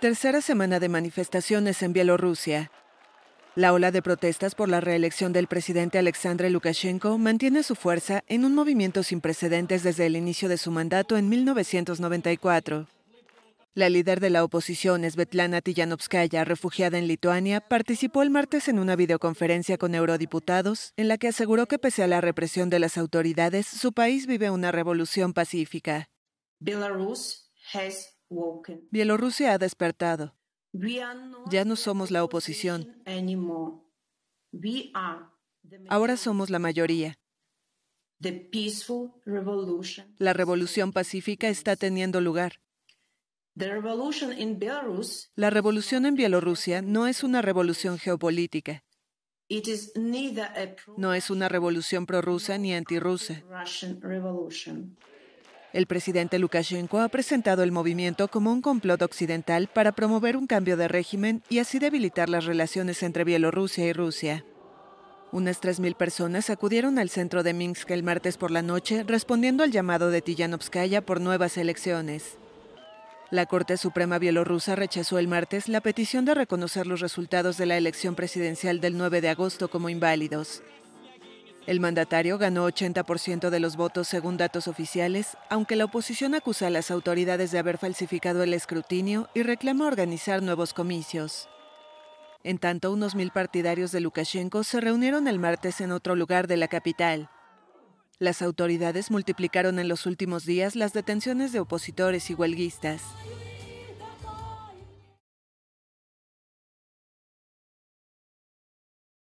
Tercera semana de manifestaciones en Bielorrusia. La ola de protestas por la reelección del presidente Alexandre Lukashenko mantiene su fuerza en un movimiento sin precedentes desde el inicio de su mandato en 1994. La líder de la oposición, Svetlana Tijanovskaya, refugiada en Lituania, participó el martes en una videoconferencia con eurodiputados en la que aseguró que pese a la represión de las autoridades, su país vive una revolución pacífica. Bielorrusia ha despertado. Ya no somos la oposición. Ahora somos la mayoría. La revolución pacífica está teniendo lugar. La revolución en Bielorrusia no es una revolución geopolítica. No es una revolución prorrusa ni antirrusa. El presidente Lukashenko ha presentado el movimiento como un complot occidental para promover un cambio de régimen y así debilitar las relaciones entre Bielorrusia y Rusia. Unas 3.000 personas acudieron al centro de Minsk el martes por la noche respondiendo al llamado de Tijanovskaya por nuevas elecciones. La Corte Suprema bielorrusa rechazó el martes la petición de reconocer los resultados de la elección presidencial del 9 de agosto como inválidos. El mandatario ganó 80% de los votos según datos oficiales, aunque la oposición acusa a las autoridades de haber falsificado el escrutinio y reclama organizar nuevos comicios. En tanto, unos mil partidarios de Lukashenko se reunieron el martes en otro lugar de la capital. Las autoridades multiplicaron en los últimos días las detenciones de opositores y huelguistas.